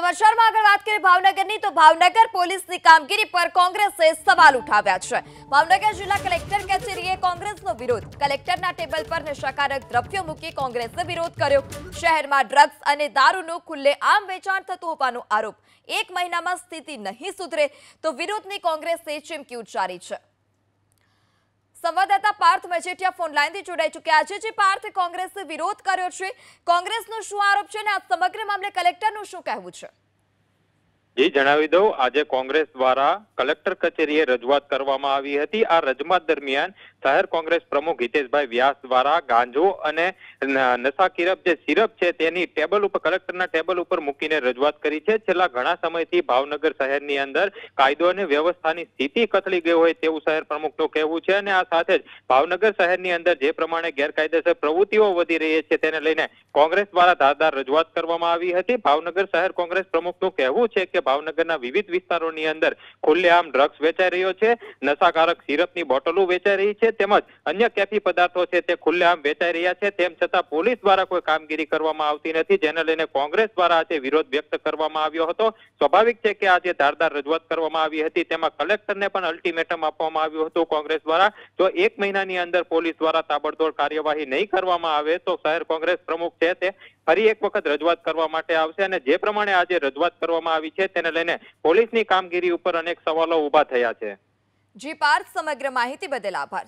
સમાચારમાં આગળ વાત કરીએ ભાવનગરની તો ભાવનગર પોલીસની કામગીરી પર કોંગ્રેસે સવાલ ઉઠાવ્યા છે ભાવનગર જિલ્લા કલેક્ટર કચેરીએ કોંગ્રેસનો વિરોધ કલેક્ટરના ટેબલ પર નશાકારક દ્રવ્યો મૂકી કોંગ્રેસે વિરોધ કર્યો શહેરમાં ડ્રગ્સ અને દારૂનું ખુલ્લે આમ વેચાણ થતું હોવાનો આરોપ એક મહિનામાં સ્થિતિ નહીં સુધરે તો વિરોધની કોંગ્રેસે ચીમકી ઉચ્ચારી છે સંવાદદાતા પાર્થ મજેટિયા લાઈનથી જોડાઈ ચૂક્યા છે જે પાર્થ કોંગ્રેસે વિરોધ કર્યો છે કોંગ્રેસનો શું આરોપ છે અને આ સમગ્ર મામલે કલેક્ટરનું શું કહેવું છે જી જણાવી દઉં આજે કોંગ્રેસ દ્વારા કલેક્ટર કચેરીએ રજૂઆત કરવામાં આવી હતી આ રજૂઆત દરમિયાન શહેર કોંગ્રેસ પ્રમુખ હિતેશભાઈ વ્યાસ દ્વારા ગાંજો અને નશા કિરપ જે સિરપ છે તેની ટેબલ ઉપર કલેક્ટરના ટેબલ ઉપર મૂકીને રજૂઆત કરી છે છેલ્લા ઘણા સમયથી ભાવનગર શહેરની અંદર કાયદો અને વ્યવસ્થાની સ્થિતિ કથળી ગઈ હોય તેવું શહેર પ્રમુખનું કહેવું છે અને આ સાથે જ ભાવનગર શહેરની અંદર જે પ્રમાણે ગેરકાયદેસર પ્રવૃત્તિઓ વધી રહી છે તેને લઈને કોંગ્રેસ દ્વારા ધારદાર રજૂઆત કરવામાં આવી હતી ભાવનગર શહેર કોંગ્રેસ પ્રમુખનું કહેવું છે કે ભાવનગરના વિવિધ વિસ્તારોની અંદર ખુલ્લેઆમ ડ્રગ્સ વેચાઈ રહ્યો છે નશાકારક સિરપની બોટલો વેચાઈ રહી છે તેમજ અન્ય કેફી પદાર્થો છે તે ખુલ્લેઆમ વેચાઈ રહ્યા છે તેમ છતાં પોલીસ દ્વારા કોઈ કામગીરી કરવામાં આવતી નથી જેને લઈને કોંગ્રેસ દ્વારા આજે વિરોધ વ્યક્ત કરવામાં આવ્યો હતો સ્વાભાવિક છે કે આજે ધારદાર રજૂઆત કરવામાં આવી હતી તેમાં કલેક્ટરને પણ અલ્ટિમેટમ આપવામાં આવ્યું હતું કોંગ્રેસ દ્વારા જો એક મહિનાની અંદર પોલીસ દ્વારા તાબડતોડ કાર્યવાહી નહીં કરવામાં આવે તો શહેર કોંગ્રેસ પ્રમુખ છે તે ફરી એક વખત રજૂઆત કરવા માટે આવશે અને જે પ્રમાણે આજે રજૂઆત કરવામાં આવી છે તેને લઈને પોલીસની કામગીરી ઉપર અનેક સવાલો ઉભા થયા છે જી પાર્થ સમગ્ર માહિતી બદલ આભાર